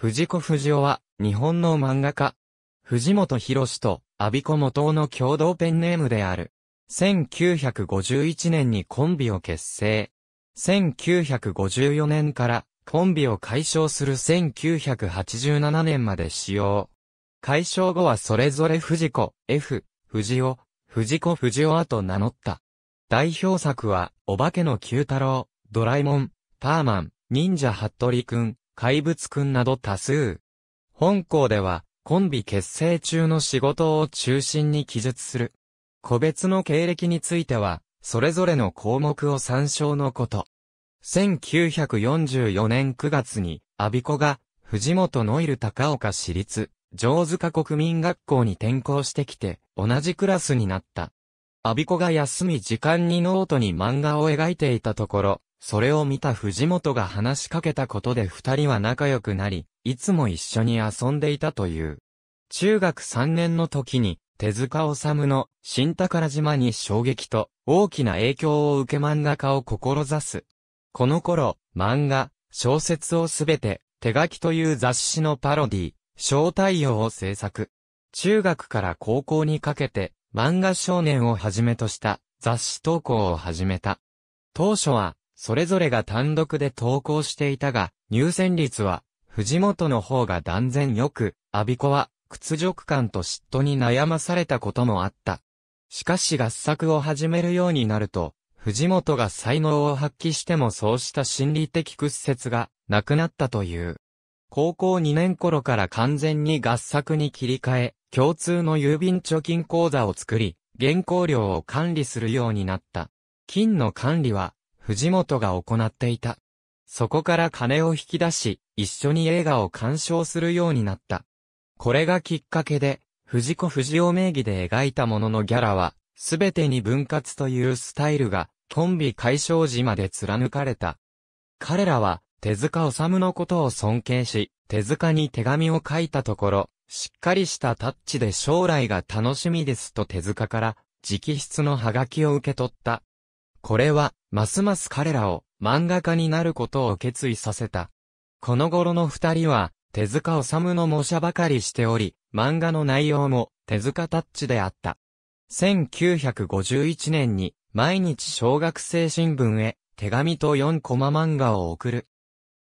藤子不二雄は、日本の漫画家。藤本博と、阿ビ子元の共同ペンネームである。1951年にコンビを結成。1954年から、コンビを解消する1987年まで使用。解消後はそれぞれ藤子、F、藤尾、藤子藤尾と名乗った。代表作は、お化けの九太郎、ドラえもん、パーマン、忍者ハットリくん、怪物くんなど多数。本校では、コンビ結成中の仕事を中心に記述する。個別の経歴については、それぞれの項目を参照のこと。1944年9月に、アビコが、藤本ノイル高岡市立、上塚国民学校に転校してきて、同じクラスになった。アビコが休み時間にノートに漫画を描いていたところ、それを見た藤本が話しかけたことで二人は仲良くなり、いつも一緒に遊んでいたという。中学3年の時に、手塚治虫の新宝島に衝撃と大きな影響を受け漫画家を志す。この頃、漫画、小説をすべて手書きという雑誌のパロディ、小太陽を制作。中学から高校にかけて漫画少年をはじめとした雑誌投稿を始めた。当初はそれぞれが単独で投稿していたが、入選率は、藤本の方が断然良く、阿ビ子は、屈辱感と嫉妬に悩まされたこともあった。しかし合作を始めるようになると、藤本が才能を発揮してもそうした心理的屈折がなくなったという。高校2年頃から完全に合作に切り替え、共通の郵便貯金口座を作り、原稿料を管理するようになった。金の管理は、藤本が行っていた。そこから金を引き出し、一緒に映画を鑑賞するようになった。これがきっかけで、藤子不二雄名義で描いたもののギャラは、すべてに分割というスタイルが、コンビ解消時まで貫かれた。彼らは、手塚治虫のことを尊敬し、手塚に手紙を書いたところ、しっかりしたタッチで将来が楽しみですと手塚から、直筆のハガキを受け取った。これは、ますます彼らを漫画家になることを決意させた。この頃の二人は、手塚治虫の模写ばかりしており、漫画の内容も手塚タッチであった。1951年に、毎日小学生新聞へ手紙と4コマ漫画を送る。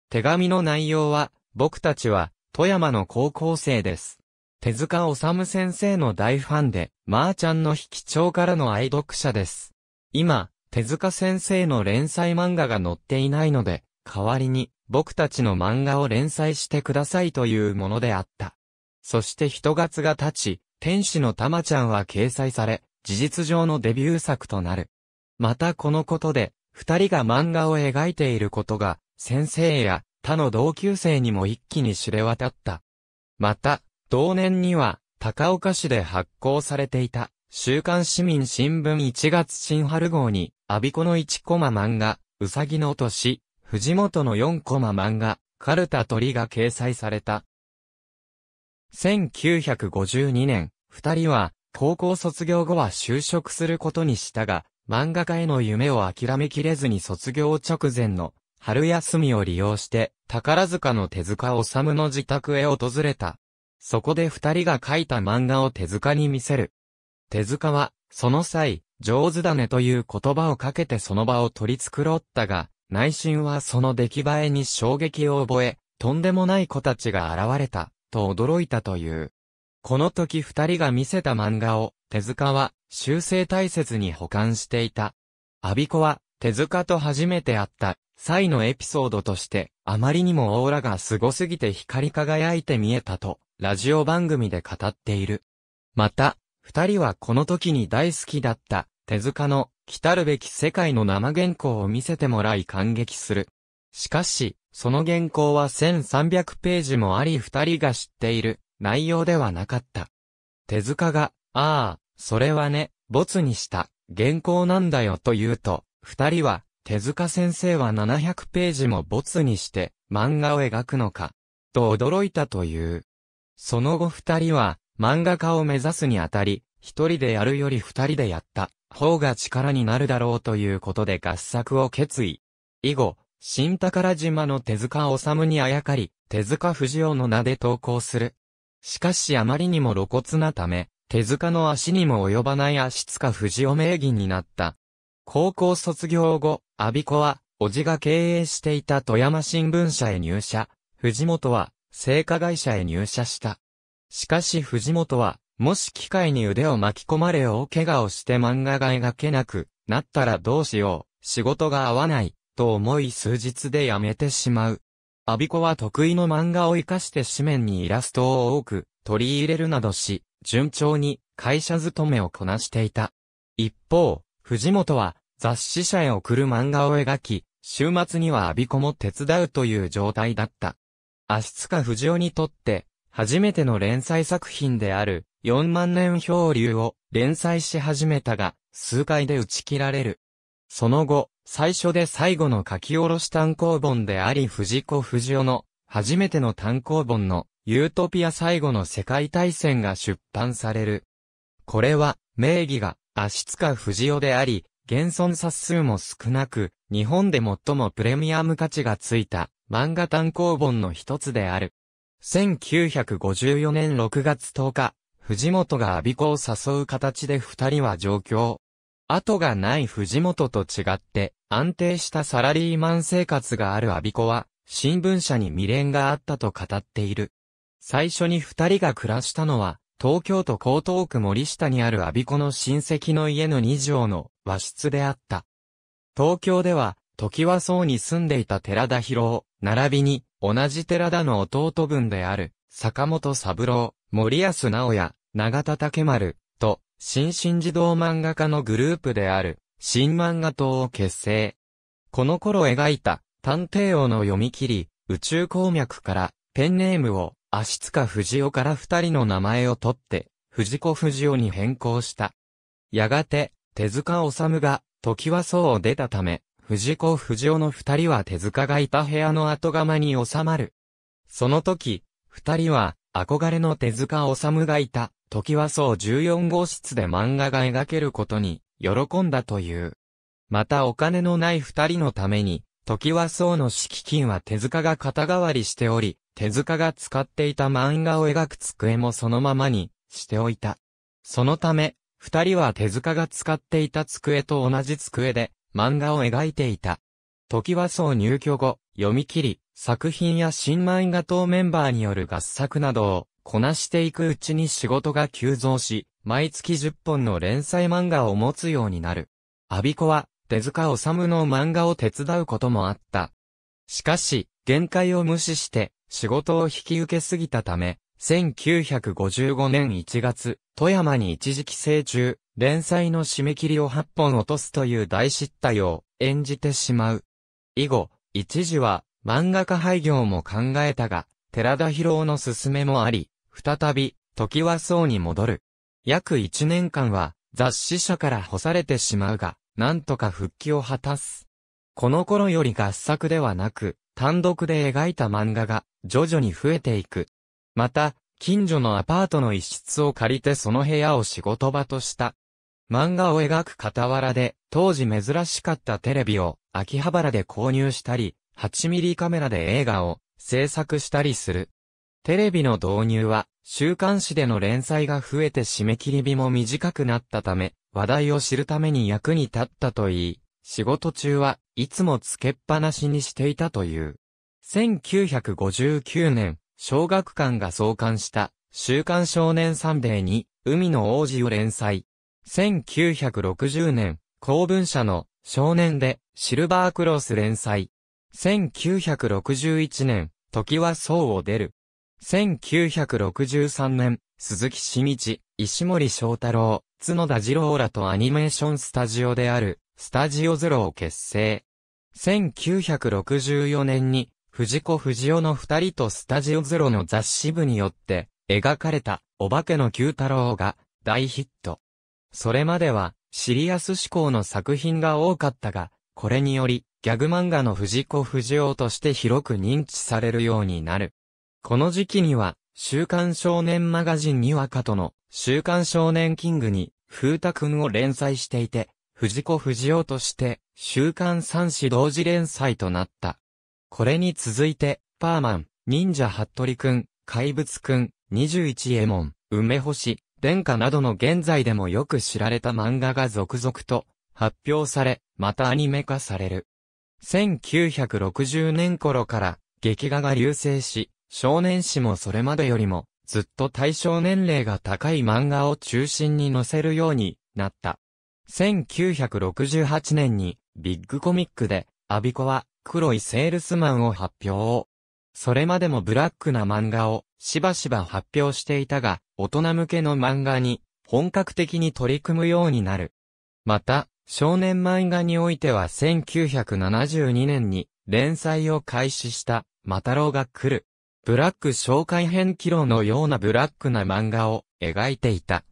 手紙の内容は、僕たちは富山の高校生です。手塚治虫先生の大ファンで、まー、ちゃんの引き帳からの愛読者です。今、手塚先生の連載漫画が載っていないので、代わりに僕たちの漫画を連載してくださいというものであった。そして人月が経ち、天使の玉ちゃんは掲載され、事実上のデビュー作となる。またこのことで、二人が漫画を描いていることが、先生や他の同級生にも一気に知れ渡った。また、同年には、高岡市で発行されていた、週刊市民新聞1月新春号に、アビコの1コマ漫画、ウサギの落とし、藤本の4コマ漫画、カルタ鳥が掲載された。1952年、二人は、高校卒業後は就職することにしたが、漫画家への夢を諦めきれずに卒業直前の春休みを利用して、宝塚の手塚治虫の自宅へ訪れた。そこで二人が書いた漫画を手塚に見せる。手塚は、その際、上手だねという言葉をかけてその場を取り繕ったが、内心はその出来栄えに衝撃を覚え、とんでもない子たちが現れた、と驚いたという。この時二人が見せた漫画を、手塚は、修正大切に保管していた。アビコは、手塚と初めて会った、際のエピソードとして、あまりにもオーラが凄すぎて光り輝いて見えたと、ラジオ番組で語っている。また、二人はこの時に大好きだった手塚の来るべき世界の生原稿を見せてもらい感激する。しかし、その原稿は1300ページもあり二人が知っている内容ではなかった。手塚が、ああ、それはね、没にした原稿なんだよと言うと、二人は、手塚先生は700ページも没にして漫画を描くのか、と驚いたという。その後二人は、漫画家を目指すにあたり、一人でやるより二人でやった方が力になるだろうということで合作を決意。以後、新宝島の手塚治虫にあやかり、手塚不二雄の名で投稿する。しかしあまりにも露骨なため、手塚の足にも及ばない足塚不二雄名義になった。高校卒業後、阿ビ子は、叔父が経営していた富山新聞社へ入社、藤本は、製菓会社へ入社した。しかし藤本は、もし機械に腕を巻き込まれ大怪我をして漫画が描けなくなったらどうしよう、仕事が合わない、と思い数日で辞めてしまう。アビコは得意の漫画を活かして紙面にイラストを多く取り入れるなどし、順調に会社勤めをこなしていた。一方、藤本は雑誌社へ送る漫画を描き、週末にはアビコも手伝うという状態だった。足塚藤尾夫にとって、初めての連載作品である、4万年漂流を連載し始めたが、数回で打ち切られる。その後、最初で最後の書き下ろし単行本であり藤子不二雄の、初めての単行本の、ユートピア最後の世界大戦が出版される。これは、名義が、足塚不二であり、現存冊数も少なく、日本で最もプレミアム価値がついた、漫画単行本の一つである。1954年6月10日、藤本が阿ビ子を誘う形で二人は上京。後がない藤本と違って、安定したサラリーマン生活がある阿ビ子は、新聞社に未練があったと語っている。最初に二人が暮らしたのは、東京都江東区森下にある阿ビ子の親戚の家の2畳の和室であった。東京では、時はそうに住んでいた寺田博夫、並びに、同じ寺田の弟分である、坂本三郎、森安直也、長田竹丸、と、新進児童漫画家のグループである、新漫画党を結成。この頃描いた、探偵王の読み切り、宇宙鉱脈から、ペンネームを、足塚藤雄から二人の名前を取って、藤子藤雄に変更した。やがて、手塚治虫が、時はそうを出たため、藤子藤尾の二人は手塚がいた部屋の後釜に収まる。その時、二人は、憧れの手塚治虫がいた、時はそう14号室で漫画が描けることに、喜んだという。またお金のない二人のために、時はそうの敷金は手塚が肩代わりしており、手塚が使っていた漫画を描く机もそのままに、しておいた。そのため、二人は手塚が使っていた机と同じ机で、漫画を描いていた。時は層入居後、読み切り、作品や新漫画等メンバーによる合作などをこなしていくうちに仕事が急増し、毎月10本の連載漫画を持つようになる。アビコは手塚治虫の漫画を手伝うこともあった。しかし、限界を無視して仕事を引き受けすぎたため、1955年1月、富山に一時帰省中、連載の締め切りを8本落とすという大失態を演じてしまう。以後、一時は漫画家廃業も考えたが、寺田博夫の勧めもあり、再び、時はそうに戻る。約1年間は、雑誌社から干されてしまうが、なんとか復帰を果たす。この頃より合作ではなく、単独で描いた漫画が、徐々に増えていく。また、近所のアパートの一室を借りてその部屋を仕事場とした。漫画を描く傍らで、当時珍しかったテレビを秋葉原で購入したり、8ミリカメラで映画を制作したりする。テレビの導入は、週刊誌での連載が増えて締め切り日も短くなったため、話題を知るために役に立ったといい、仕事中はいつもつけっぱなしにしていたという。1959年、小学館が創刊した週刊少年サンデーに海の王子を連載。1960年、公文社の少年でシルバークロス連載。1961年、時はうを出る。1963年、鈴木しみち、石森章太郎、角田二郎らとアニメーションスタジオである、スタジオゼロを結成。1964年に、藤子不二雄の二人とスタジオゼロの雑誌部によって描かれたお化けの九太郎が大ヒット。それまではシリアス志向の作品が多かったが、これによりギャグ漫画の藤子不二雄として広く認知されるようになる。この時期には、週刊少年マガジンにわかとの週刊少年キングに風太くんを連載していて、藤子不二雄として週刊三誌同時連載となった。これに続いて、パーマン、忍者ハットリくん、怪物くん、21エモン、梅星、殿下などの現在でもよく知られた漫画が続々と発表され、またアニメ化される。1960年頃から劇画が流星し、少年誌もそれまでよりもずっと対象年齢が高い漫画を中心に載せるようになった。1968年にビッグコミックでアビコは黒いセールスマンを発表。それまでもブラックな漫画をしばしば発表していたが、大人向けの漫画に本格的に取り組むようになる。また、少年漫画においては1972年に連載を開始したマタロウが来る。ブラック紹介編記録のようなブラックな漫画を描いていた。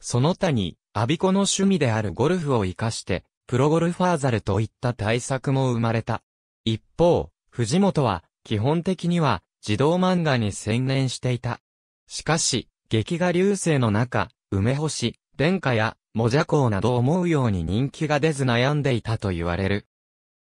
その他に、アビコの趣味であるゴルフを活かして、プロゴルファーザルといった対策も生まれた。一方、藤本は、基本的には、児童漫画に専念していた。しかし、劇画流星の中、梅星、殿下や、もじゃこうなど思うように人気が出ず悩んでいたと言われる。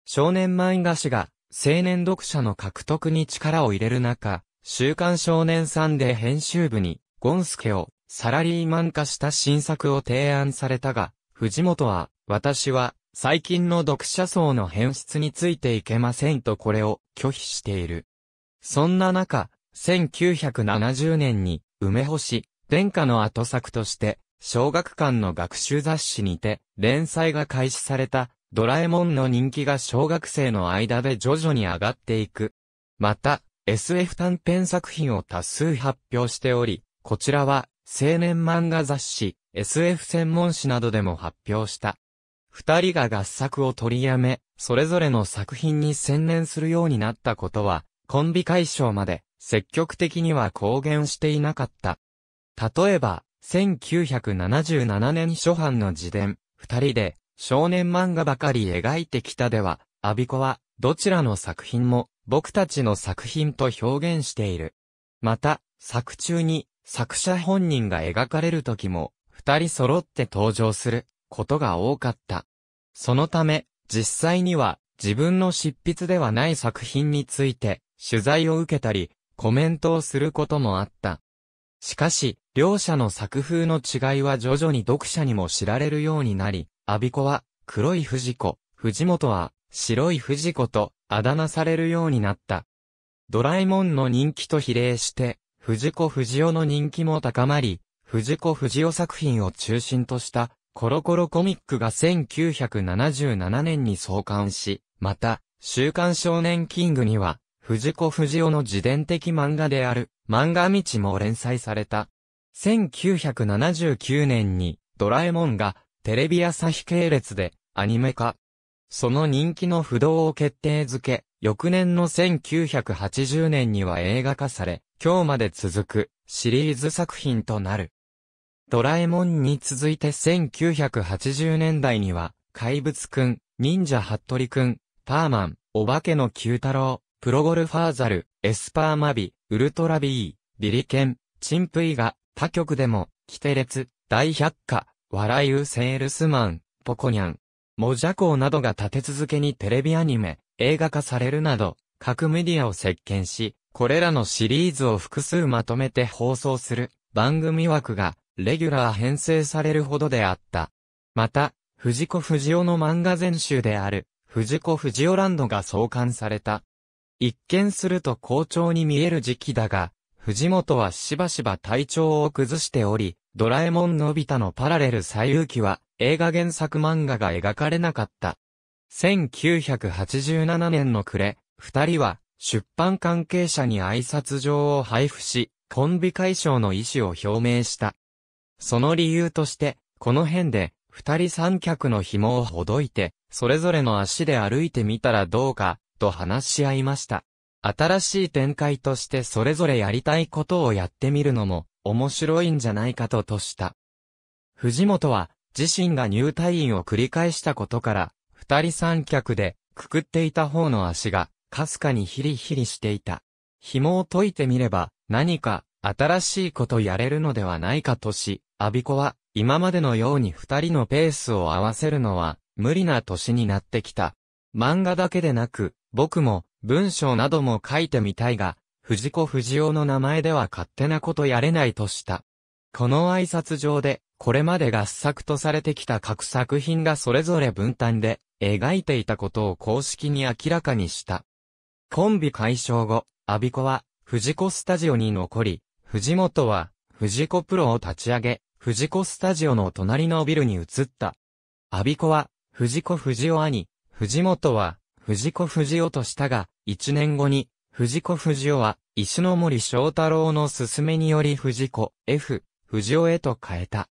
少年漫画誌が、青年読者の獲得に力を入れる中、週刊少年サンデー編集部に、ゴンスケをサラリーマン化した新作を提案されたが、藤本は、私は最近の読者層の変質についていけませんとこれを拒否している。そんな中、1970年に、梅干し、殿下の後作として、小学館の学習雑誌にて、連載が開始された、ドラえもんの人気が小学生の間で徐々に上がっていく。また、SF 短編作品を多数発表しており、こちらは、青年漫画雑誌、SF 専門誌などでも発表した。二人が合作を取りやめ、それぞれの作品に専念するようになったことは、コンビ解消まで積極的には公言していなかった。例えば、1977年初版の自伝、二人で少年漫画ばかり描いてきたでは、アビコはどちらの作品も僕たちの作品と表現している。また、作中に作者本人が描かれる時も、二人揃って登場する。ことが多かった。そのため、実際には自分の執筆ではない作品について取材を受けたり、コメントをすることもあった。しかし、両者の作風の違いは徐々に読者にも知られるようになり、アビコは黒い藤子、藤本は白い藤子とあだ名されるようになった。ドラえもんの人気と比例して、藤子不二雄の人気も高まり、藤子不二雄作品を中心としたコロコロコミックが1977年に創刊し、また、週刊少年キングには、藤子不二雄の自伝的漫画である、漫画道も連載された。1979年に、ドラえもんが、テレビ朝日系列で、アニメ化。その人気の不動を決定づけ、翌年の1980年には映画化され、今日まで続く、シリーズ作品となる。ドラえもんに続いて1980年代には、怪物くん、忍者ハットリくん、パーマン、お化けの九太郎、プロゴルファーザル、エスパーマビ、ウルトラビー、ビリケン、チンプイが、他局でも、キテレツ、大百科、笑いうセールスマン、ポコニャン、モジャコウなどが立て続けにテレビアニメ、映画化されるなど、各メディアを席巻し、これらのシリーズを複数まとめて放送する番組枠がレギュラー編成されるほどであった。また、藤子不二雄の漫画全集である、藤子不二雄ランドが創刊された。一見すると好調に見える時期だが、藤本はしばしば体調を崩しており、ドラえもんのび太のパラレル最有記は映画原作漫画が描かれなかった。1987年の暮れ、二人は出版関係者に挨拶状を配布し、コンビ解消の意思を表明した。その理由として、この辺で、二人三脚の紐をほどいて、それぞれの足で歩いてみたらどうか、と話し合いました。新しい展開としてそれぞれやりたいことをやってみるのも、面白いんじゃないかととした。藤本は、自身が入退院を繰り返したことから、二人三脚で、くくっていた方の足が、かすかにヒリヒリしていた。紐を解いてみれば、何か、新しいことやれるのではないかとし、アビコは、今までのように二人のペースを合わせるのは、無理な年になってきた。漫画だけでなく、僕も、文章なども書いてみたいが、藤子不二雄の名前では勝手なことやれないとした。この挨拶上で、これまで合作とされてきた各作品がそれぞれ分担で、描いていたことを公式に明らかにした。コンビ解消後、アビコは、藤子スタジオに残り、藤本は、藤子プロを立ち上げ、藤子スタジオの隣のビルに移った。アビコは、藤子不二雄兄、藤本は、藤子不二雄としたが、一年後に、藤子不二雄は、石森章太郎の勧めにより藤子、F、不二雄へと変えた。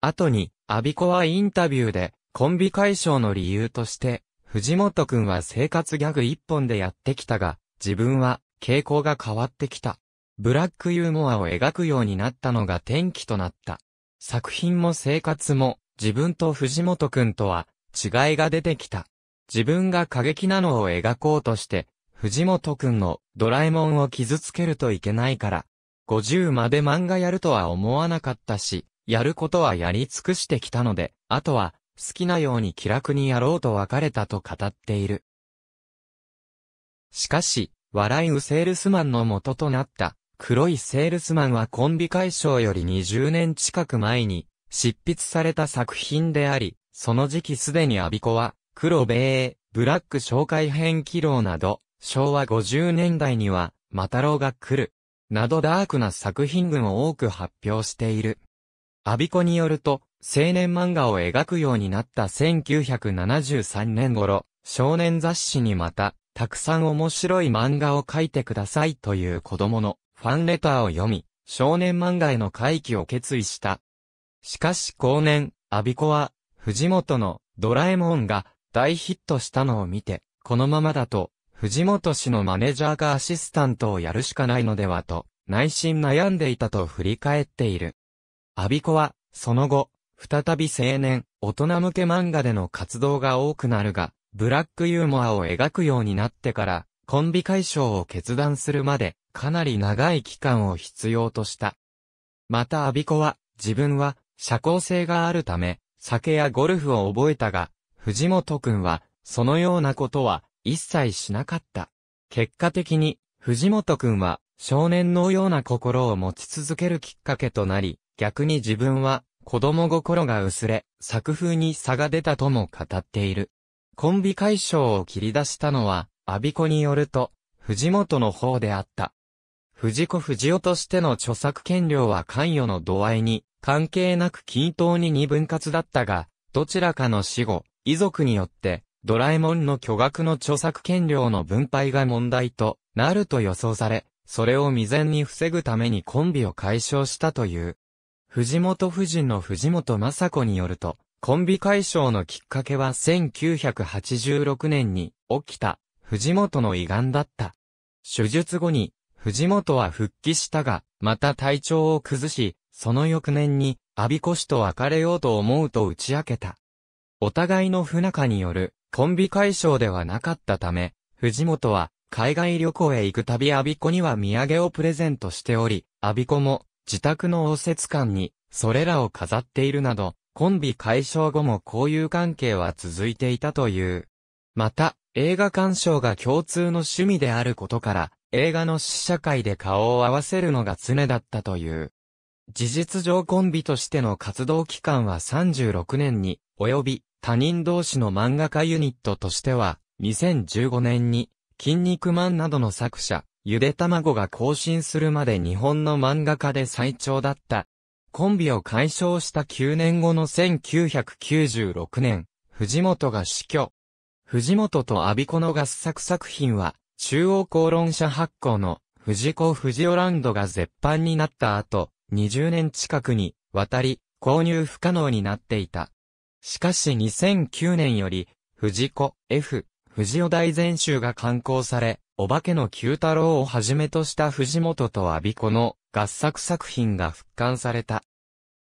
後に、アビコはインタビューで、コンビ解消の理由として、藤本くんは生活ギャグ一本でやってきたが、自分は、傾向が変わってきた。ブラックユーモアを描くようになったのが転機となった。作品も生活も、自分と藤本くんとは、違いが出てきた。自分が過激なのを描こうとして、藤本くんのドラえもんを傷つけるといけないから、50まで漫画やるとは思わなかったし、やることはやり尽くしてきたので、あとは、好きなように気楽にやろうと別れたと語っている。しかし、笑いウセールスマンの元となった、黒いセールスマンはコンビ解消より20年近く前に執筆された作品であり、その時期すでにアビコは、黒米、ブラック紹介編記録など、昭和50年代には、マタロウが来る、などダークな作品群を多く発表している。アビコによると、青年漫画を描くようになった1973年頃、少年雑誌にまた、たくさん面白い漫画を描いてくださいという子供のファンレターを読み、少年漫画への回帰を決意した。しかし後年、アビコは、藤本のドラえもんが大ヒットしたのを見て、このままだと、藤本氏のマネージャーがアシスタントをやるしかないのではと、内心悩んでいたと振り返っている。アビコは、その後、再び青年、大人向け漫画での活動が多くなるが、ブラックユーモアを描くようになってから、コンビ解消を決断するまで、かなり長い期間を必要とした。またアビコは、自分は、社交性があるため、酒やゴルフを覚えたが、藤本くんは、そのようなことは、一切しなかった。結果的に、藤本くんは、少年のような心を持ち続けるきっかけとなり、逆に自分は、子供心が薄れ、作風に差が出たとも語っている。コンビ解消を切り出したのは、アビコによると、藤本の方であった。藤子不二雄としての著作権料は関与の度合いに関係なく均等に二分割だったが、どちらかの死後、遺族によって、ドラえもんの巨額の著作権料の分配が問題となると予想され、それを未然に防ぐためにコンビを解消したという。藤本夫人の藤本雅子によると、コンビ解消のきっかけは1986年に起きた藤本の胃がんだった。手術後に藤本は復帰したが、また体調を崩し、その翌年に、阿鼻子氏と別れようと思うと打ち明けた。お互いの不仲による、コンビ解消ではなかったため、藤本は、海外旅行へ行くたび阿鼻子には土産をプレゼントしており、阿鼻子も、自宅の応接館に、それらを飾っているなど、コンビ解消後も交友関係は続いていたという。また、映画鑑賞が共通の趣味であることから、映画の試写会で顔を合わせるのが常だったという。事実上コンビとしての活動期間は36年に及び、他人同士の漫画家ユニットとしては、2015年に、筋肉マンなどの作者、ゆで卵が更新するまで日本の漫画家で最長だった。コンビを解消した9年後の1996年、藤本が死去。藤本とアビコの合作作品は、中央公論社発行の藤子藤二ランドが絶版になった後、20年近くに渡り購入不可能になっていた。しかし2009年より、藤子 F 藤尾大全集が刊行され、お化けの九太郎をはじめとした藤本と阿鼻子の合作作品が復刊された。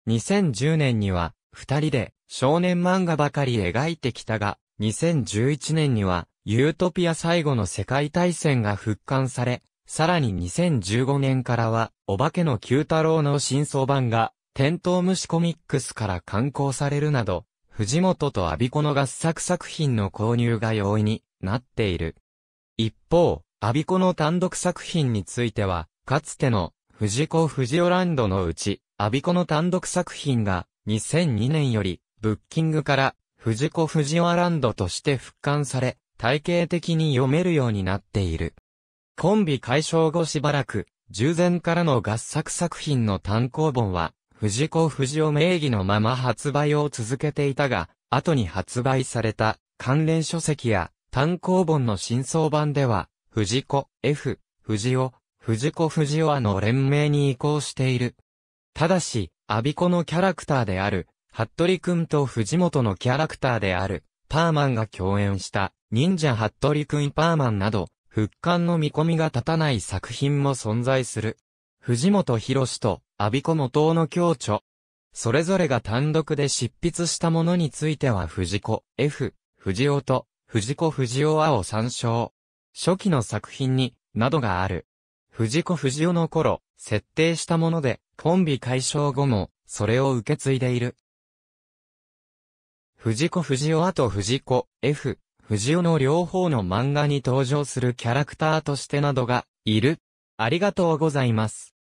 2010年には、二人で少年漫画ばかり描いてきたが、2011年には、ユートピア最後の世界大戦が復刊され、さらに2015年からは、お化けの九太郎の真相版が、テントウムシコミックスから刊行されるなど、藤本とアビコの合作作品の購入が容易になっている。一方、アビコの単独作品については、かつての藤子藤尾ランドのうち、アビコの単独作品が2002年より、ブッキングから藤子藤尾ランドとして復刊され、体系的に読めるようになっている。コンビ解消後しばらく、従前からの合作作品の単行本は、藤子不二雄名義のまま発売を続けていたが、後に発売された関連書籍や単行本の新装版では、藤子、F、藤尾、藤子不二雄あの連名に移行している。ただし、アビコのキャラクターである、服部くんと藤本のキャラクターである、パーマンが共演した、忍者ハットリくんパーマンなど、復刊の見込みが立たない作品も存在する。藤本博士と、阿ビ子元の共著。それぞれが単独で執筆したものについては藤子、F、藤尾と、藤子藤尾青を参照。初期の作品に、などがある。藤子藤尾の頃、設定したもので、コンビ解消後も、それを受け継いでいる。藤子藤尾あと藤子、F、藤尾の両方の漫画に登場するキャラクターとしてなどが、いる。ありがとうございます。